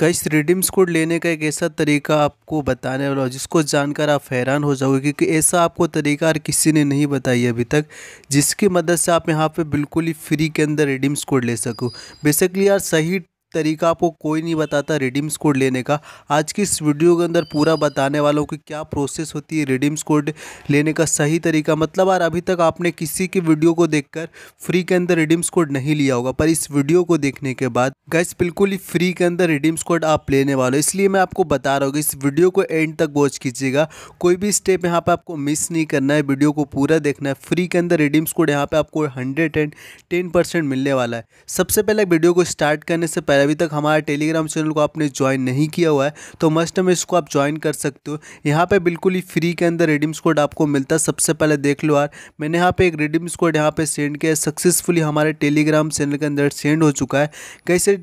cash redeems code लेने का एक ऐसा तरीका आपको बताने वाला हूँ जिसको जानकर आप हैरान हो जाओगे क्योंकि ऐसा आपको तरीका और किसी ने नहीं बताई अभी तक जिसकी मदद से आप यहाँ पे बिल्कुल ही फ्री के अंदर रिडीम्स कोड ले सको बेसिकली यार सही तरीका आपको कोई नहीं बताता रिडीम्स कोड लेने का आज की इस वीडियो के अंदर पूरा बताने वाला हूँ कि क्या प्रोसेस होती है रिडीम्स कोड लेने का सही तरीका मतलब यार अभी तक आपने किसी की वीडियो को देखकर फ्री के अंदर रिडीम्स कोड नहीं लिया होगा पर इस वीडियो को देखने के बाद गैस बिल्कुल ही फ्री के अंदर रिडीम्स कोड आप लेने वाले हो इसलिए मैं आपको बता रहा हूँ इस वीडियो को एंड तक वॉच कीजिएगा कोई भी स्टेप यहाँ पर आपको मिस नहीं करना है वीडियो को पूरा देखना है फ्री के अंदर रिडीम्स कोड यहाँ पर आपको हंड्रेड एंड टेन परसेंट मिलने वाला है सबसे पहले वीडियो को स्टार्ट करने से पहले अगर अभी तक हमारे टेलीग्राम चैनल को आपने ज्वाइन नहीं किया हुआ है तो मस्ट में इसको आप ज्वाइन कर सकते हो यहाँ पे बिल्कुल ही फ्री के अंदर रिडीम्स कोड आपको मिलता है सबसे पहले देख लो यार मैंने यहाँ पे एक रिडीम्स कोड यहाँ पे सेंड किया है सक्सेसफुली हमारे टेलीग्राम चैनल के अंदर सेंड हो चुका है कैसे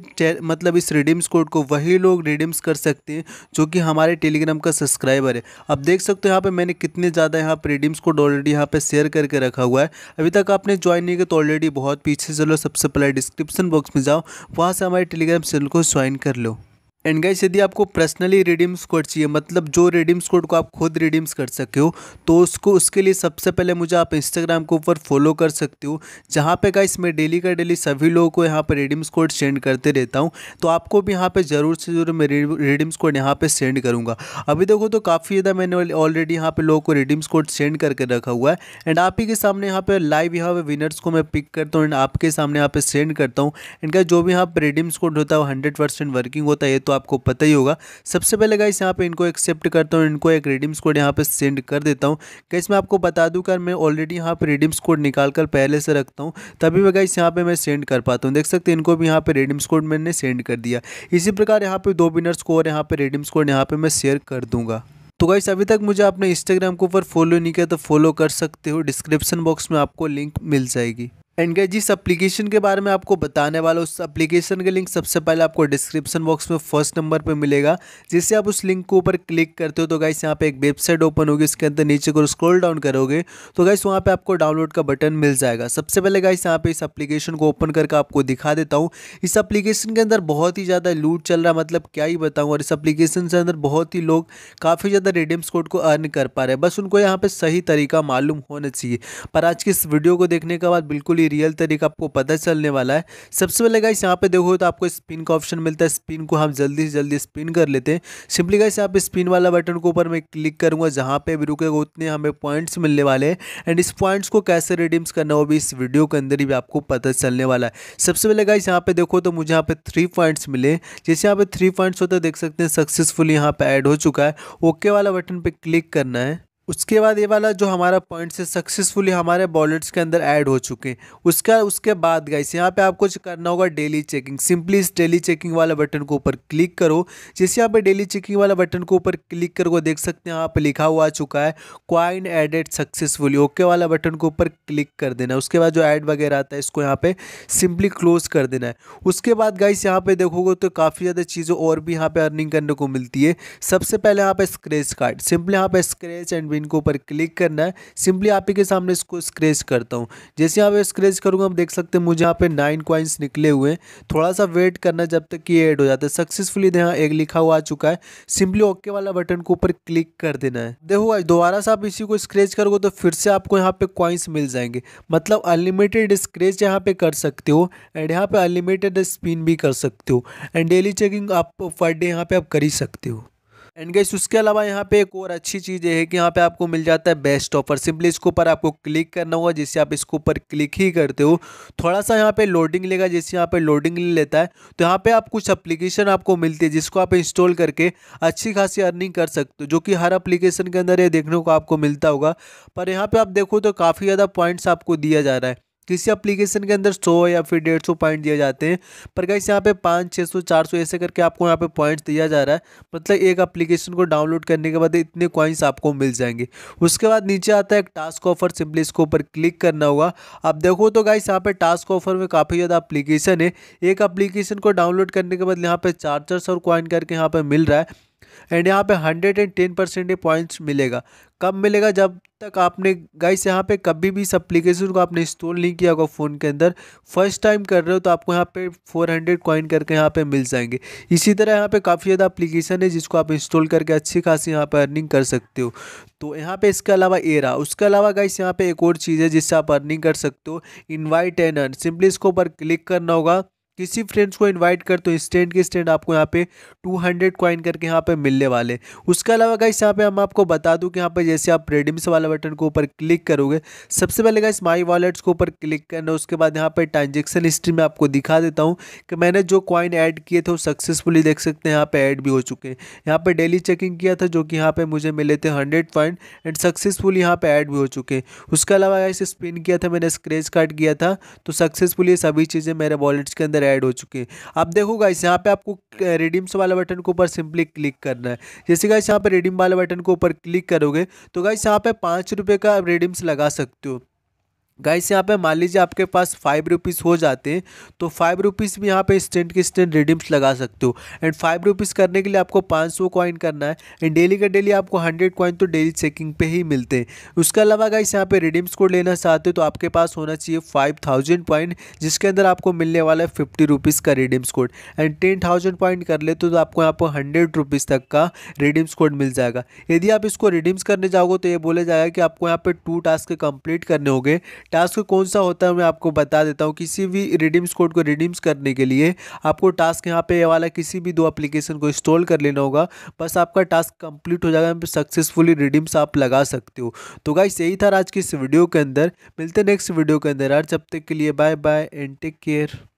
मतलब इस रिडीम्स कोड को वही लोग रिडीम्स कर सकते हैं जो कि हमारे टेलीग्राम का सब्सक्राइबर है अब देख सकते हो यहाँ पर मैंने कितने ज़्यादा यहाँ पर रिडीम्स कोड ऑलरेडी यहाँ पर शेयर करके रखा हुआ है अभी तक आपने ज्वाइन नहीं किया तो ऑलरेडी बहुत पीछे चलो सबसे पहले डिस्क्रिप्शन बॉक्स में जाओ वहाँ से हमारे टेलीग्राम करके आप सेल को स्वाइन कर लो एंड गाइस यदि आपको पर्सनली रिडीम्स कोड चाहिए मतलब जो रिडीम्स कोड को आप खुद रिडीम्स कर सके हो तो उसको उसके लिए सबसे पहले मुझे आप इंस्टाग्राम के ऊपर फॉलो कर सकते हो जहाँ पे गाइस मैं डेली का डेली सभी लोगों को यहाँ पर रिडीम्स कोड सेंड करते रहता हूँ तो आपको भी यहाँ पर ज़रूर से ज़रूर मैं रिडीम्स कोड यहाँ पर सेंड करूँगा अभी देखो तो काफ़ी ज़्यादा मैंने ऑलरेडी यहाँ पर लोगों को रिडीम्स कोड सेंड करके रखा हुआ है एंड आप ही के सामने यहाँ पर लाइव यहाँ पर विनर्स को मैं पिक करता हूँ एंड आपके सामने यहाँ पर सेंड करता हूँ इनका जो भी यहाँ पर रिडीम्स कोड होता है वो हंड्रेड वर्किंग होता है तो आपको पता ही होगा सबसे पहले गाइस यहाँ पे इनको एक्सेप्ट करता हूँ इनको एक रिडीम्स कोड यहाँ पे सेंड कर देता हूँ गाइस मैं आपको बता दूँ कर मैं ऑलरेडी यहाँ पे रिडीम्स कोड निकाल कर पहले से रखता हूँ तभी मैं गाइस यहाँ पे मैं सेंड कर पाता हूँ देख सकते हैं इनको भी यहाँ पे रिडीम्स कोड मैंने सेंड कर दिया इसी प्रकार यहाँ पे दो विनर्स को और यहाँ पे रिडीम्स कोड यहाँ पे मैं शेयर कर दूंगा तो गाइस अभी तक मुझे अपने इंस्टाग्राम के ऊपर फॉलो नहीं किया तो फॉलो कर सकते हो डिस्क्रिप्शन बॉक्स में आपको लिंक मिल जाएगी एंड गए जिस एप्लीकेशन के बारे में आपको बताने वाला उस एप्लीकेशन का लिंक सबसे पहले आपको डिस्क्रिप्शन बॉक्स में फर्स्ट नंबर पर मिलेगा जिससे आप उस लिंक को ऊपर क्लिक करते हो तो गाइस यहाँ पे एक वेबसाइट ओपन होगी इसके अंदर नीचे को स्क्रॉल डाउन करोगे तो गाइस वहाँ पे आपको डाउनलोड का बटन मिल जाएगा सबसे पहले गाइस यहाँ पे इस एप्लीकेशन को ओपन करके आपको दिखा देता हूँ इस एप्लीकेशन के अंदर बहुत ही ज़्यादा लूट चल रहा है मतलब क्या ही बताऊँ और इस एप्लीकेशन के अंदर बहुत ही लोग काफ़ी ज़्यादा रिडीम्स कोड को अर्न कर पा रहे हैं बस उनको यहाँ पर सही तरीका मालूम होना चाहिए पर आज की इस वीडियो को देखने के बाद बिल्कुल ही ही रियल तरीका आपको पता चलने वाला है सबसे पहले गाइस यहाँ पे देखो तो आपको स्पिन का ऑप्शन मिलता है स्पिन को हम जल्दी से जल्दी स्पिन कर लेते हैं सिंपली गाइस यहाँ पे स्पिन वाला बटन को ऊपर मैं क्लिक करूँगा जहाँ पे भी रुकेगा उतने हमें पॉइंट्स मिलने वाले हैं एंड इस पॉइंट्स को कैसे रिडीम्स करना वो भी इस वीडियो के अंदर ही आपको पता चलने वाला है सबसे पहले गाइस यहाँ पे देखो तो मुझे यहाँ पे थ्री पॉइंट्स मिले जैसे यहाँ पे थ्री पॉइंट्स होता है देख सकते हैं सक्सेसफुल यहाँ पे ऐड हो चुका है ओके वाला बटन पर क्लिक करना है उसके बाद ये वाला जो हमारा पॉइंट है सक्सेसफुली हमारे बॉलेट्स के अंदर ऐड हो चुके हैं उसका उसके बाद गाइस यहाँ पे आपको करना होगा डेली चेकिंग सिंपली इस डेली चेकिंग वाला बटन को ऊपर क्लिक करो जैसे यहाँ पे डेली चेकिंग वाला बटन को ऊपर क्लिक करो देख सकते हैं यहाँ पे लिखा हुआ चुका है क्वाइन एडेड सक्सेसफुली ओके वाला बटन को ऊपर क्लिक कर देना है उसके बाद जो ऐड वगैरह आता है इसको यहाँ पे सिंपली क्लोज कर देना है उसके बाद गाइस यहाँ पे देखोगे तो काफ़ी ज़्यादा चीज़ों और भी यहाँ पे अर्निंग करने को मिलती है सबसे पहले यहाँ पे स्क्रेच कार्ड सिंपली यहाँ पे स्क्रेच एंड इनके ऊपर क्लिक करना है सिंपली आप ही के सामने इसको स्क्रेच करता हूँ जैसे यहाँ पे स्क्रेच करूँगा आप देख सकते हैं मुझे यहाँ पे नाइन क्वाइंस निकले हुए हैं थोड़ा सा वेट करना जब तक कि ये ऐड हो जाता है सक्सेसफुली यहाँ एक लिखा हुआ आ चुका है सिंपली ओके वाला बटन के ऊपर क्लिक कर देना है देखो दोबारा से आप इसी को स्क्रेच करोगे तो फिर से आपको यहाँ पे क्वाइंस मिल जाएंगे मतलब अनलिमिटेड स्क्रेच यहाँ पे कर सकते हो एंड यहाँ पे अनलिमिटेड स्पिन भी कर सकते हो एंड डेली चेकिंग आप पर डे यहाँ पे आप कर ही सकते हो एंड गैस उसके अलावा यहाँ पे एक और अच्छी चीज़ है कि यहाँ पे आपको मिल जाता है बेस्ट ऑफर सिंपली इसके ऊपर आपको क्लिक करना होगा जिससे आप इसके ऊपर क्लिक ही करते हो थोड़ा सा यहाँ पे लोडिंग लेगा जैसे यहाँ पे लोडिंग ले लेता है तो यहाँ पे आप कुछ अप्लीकेशन आपको मिलती है जिसको आप इंस्टॉल करके अच्छी खासी अर्निंग कर सकते हो जो कि हर अप्लीकेशन के अंदर ये देखने को आपको मिलता होगा पर यहाँ पर आप देखो तो काफ़ी ज़्यादा पॉइंट्स आपको दिया जा रहा है किसी एप्लीकेशन के अंदर सौ या फिर डेढ़ सौ पॉइंट दिए जाते हैं पर गाइस यहाँ पे पाँच छः सौ चार सौ ऐसे करके आपको यहाँ पे पॉइंट्स दिया जा रहा है मतलब एक एप्लीकेशन को डाउनलोड करने के बाद इतने कॉइन्स आपको मिल जाएंगे उसके बाद नीचे आता है एक टास्क ऑफर सिंपली इसके ऊपर क्लिक करना होगा आप देखो तो गाइस यहाँ पर टास्क ऑफर में काफ़ी ज़्यादा अप्लीकेशन है एक अप्लीकेशन को डाउनलोड करने के बाद यहाँ पर चार्जर्स और कॉइन करके यहाँ पर मिल रहा है एंड यहाँ पे hundred and ten percent points मिलेगा कब मिलेगा जब तक आपने गाइस यहाँ पे कभी भी इस अप्लीकेशन को आपने इंस्टॉल नहीं किया होगा फ़ोन के अंदर फर्स्ट टाइम कर रहे हो तो आपको यहाँ पे 400 हंड्रेड कॉइन करके यहाँ पे मिल जाएंगे इसी तरह यहाँ पे काफ़ी ज़्यादा अप्लीकेशन है जिसको आप इंस्टॉल करके अच्छी खासी यहाँ पर अर्निंग कर सकते हो तो यहाँ पे इसके अलावा ए रहा उसके अलावा गाइस यहाँ पे एक और चीज़ है जिससे आप अर्निंग कर सकते हो इन्वाइट एनर सिंपली इसके ऊपर क्लिक करना होगा किसी फ्रेंड्स को इनवाइट कर तो स्टैंड के स्टैंड आपको यहाँ पे 200 कॉइन करके यहाँ पे मिलने वाले उसके अलावा गाइस यहाँ पे हम आपको बता दूँ कि यहाँ पे जैसे आप रेडिम्स वाला बटन के ऊपर क्लिक करोगे सबसे पहले गाइस माई वॉलेट्स के ऊपर क्लिक करना उसके बाद यहाँ पे ट्रांजेक्शन हिस्ट्री में आपको दिखा देता हूँ कि मैंने जो कॉइन ऐड किए थे वो सक्सेसफुली देख सकते हैं यहाँ पर ऐड भी हो चुके हैं यहाँ पर डेली चेकिंग किया था जो कि यहाँ पर मुझे मिले थे हंड्रेड पॉइंट एंड सक्सेसफुली यहाँ पर ऐड भी हो चुके हैं उसके अलावा गाइस स्पिन किया था मैंने स्क्रेच कार्ड किया था तो सक्सेसफुली सभी चीज़ें मेरे वॉलेट्स के अंदर ऐड हो चुके हैं अब देखो गाइस यहाँ पे आपको रिडीम्स वाले बटन के ऊपर सिंपली क्लिक करना है जैसे गाइस यहाँ पे रिडीम वाले बटन के ऊपर क्लिक करोगे तो गाइस यहाँ पे पाँच रुपये का रिडीम्स लगा सकते हो गाइस यहाँ पे मान लीजिए आपके पास फाइव रुपीज़ हो जाते हैं तो फाइव रुपीज़ भी यहाँ पे स्टेंट के स्टेंट रिडीम्स लगा सकते हो एंड फाइव रुपीज़ करने के लिए आपको पाँच सौ कॉइन करना है एंड डेली का डेली आपको हंड्रेड कॉइन तो डेली चेकिंग पे ही मिलते हैं उसके अलावा गाइस यहाँ पे रिडीम्स कोड लेना चाहते हो तो आपके पास होना चाहिए फाइव थाउजेंड पॉइंट जिसके अंदर आपको मिलने वाला है फिफ्टी रुपीज़ का redeems code and ten thousand point कर लेते हो तो आपको यहाँ पर हंड्रेड रुपीज़ तक का रिडीम्स कोड मिल जाएगा यदि आप इसको रिडीम्स करने जाओगे तो ये बोला जाएगा कि आपको यहाँ पर टू टास्क कंप्लीट करने होंगे टास्क कौन सा होता है मैं आपको बता देता हूँ किसी भी रिडीम्स कोड को रिडीम्स करने के लिए आपको टास्क यहाँ पे वाला किसी भी दो एप्लीकेशन को इंस्टॉल कर लेना होगा बस आपका टास्क कंप्लीट हो जाएगा सक्सेसफुली रिडीम्स आप लगा सकते हो तो गाइस यही था आज की इस वीडियो के अंदर मिलते नेक्स्ट वीडियो के अंदर आज जब तक के लिए bye bye and take care